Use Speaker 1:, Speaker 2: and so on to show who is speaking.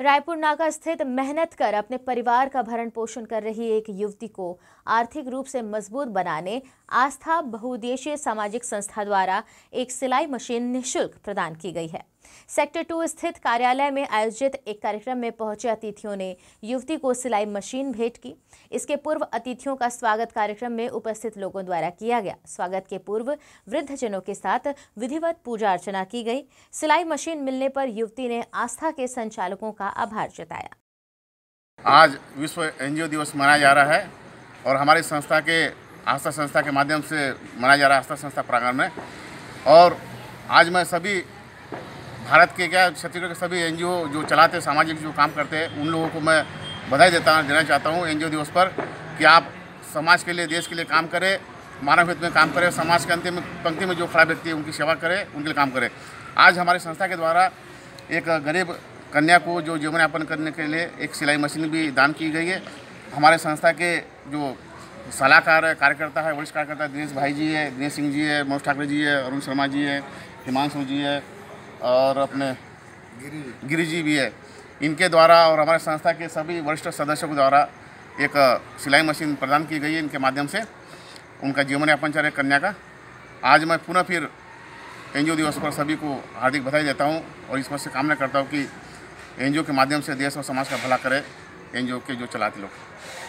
Speaker 1: रायपुर नाका स्थित मेहनत कर अपने परिवार का भरण पोषण कर रही एक युवती को आर्थिक रूप से मजबूत बनाने आस्था बहुउद्देशीय सामाजिक संस्था द्वारा एक सिलाई मशीन निशुल्क प्रदान की गई है सेक्टर टू स्थित कार्यालय में आयोजित एक कार्यक्रम में पहुंचे अतिथियों ने युवती को सिलाई मशीन भेंट की इसके पूर्व अतिथियों का स्वागत कार्यक्रम में उपस्थित लोगों द्वारा किया गया स्वागत के पूर्व वृद्धजनों के साथ विधिवत पूजा अर्चना की गई सिलाई मशीन मिलने पर युवती ने आस्था के संचालकों का आभार जताया
Speaker 2: आज विश्व एनजीओ दिवस मनाया जा रहा है और हमारी संस्था के आस्था संस्था के माध्यम से मनाया जा रहा है आस्था संस्था प्रांगण में और आज मैं सभी भारत के क्या छत्तीसगढ़ के सभी एन जो चलाते सामाजिक जो काम करते हैं उन लोगों को मैं बधाई देता देना चाहता हूँ एन दिवस पर कि आप समाज के लिए देश के लिए काम करें मानव हित में काम करें समाज के अंतिम पंक्ति में जो खड़ा व्यक्ति है उनकी सेवा करें उनके लिए काम करें आज हमारी संस्था के द्वारा एक गरीब कन्या को जो जीवन यापन करने के लिए एक सिलाई मशीन भी दान की गई है हमारे संस्था के जो सलाहकार कार्यकर्ता है वरिष्ठ कार्यकर्ता दिनेश भाई जी है दिनेश सिंह जी है मनोज ठाकरे जी है अरुण शर्मा जी है हिमांशु जी है और अपने गिरी जी भी है इनके द्वारा और हमारे संस्था के सभी वरिष्ठ सदस्यों के द्वारा एक सिलाई मशीन प्रदान की गई है इनके माध्यम से उनका जीवन यापन चार कन्या का आज मैं पुनः फिर एन दिवस पर सभी को हार्दिक बधाई देता हूँ और इस पर से कामना करता हूँ कि एन के माध्यम से देश और समाज का भला करे एन के जो चलाते लोग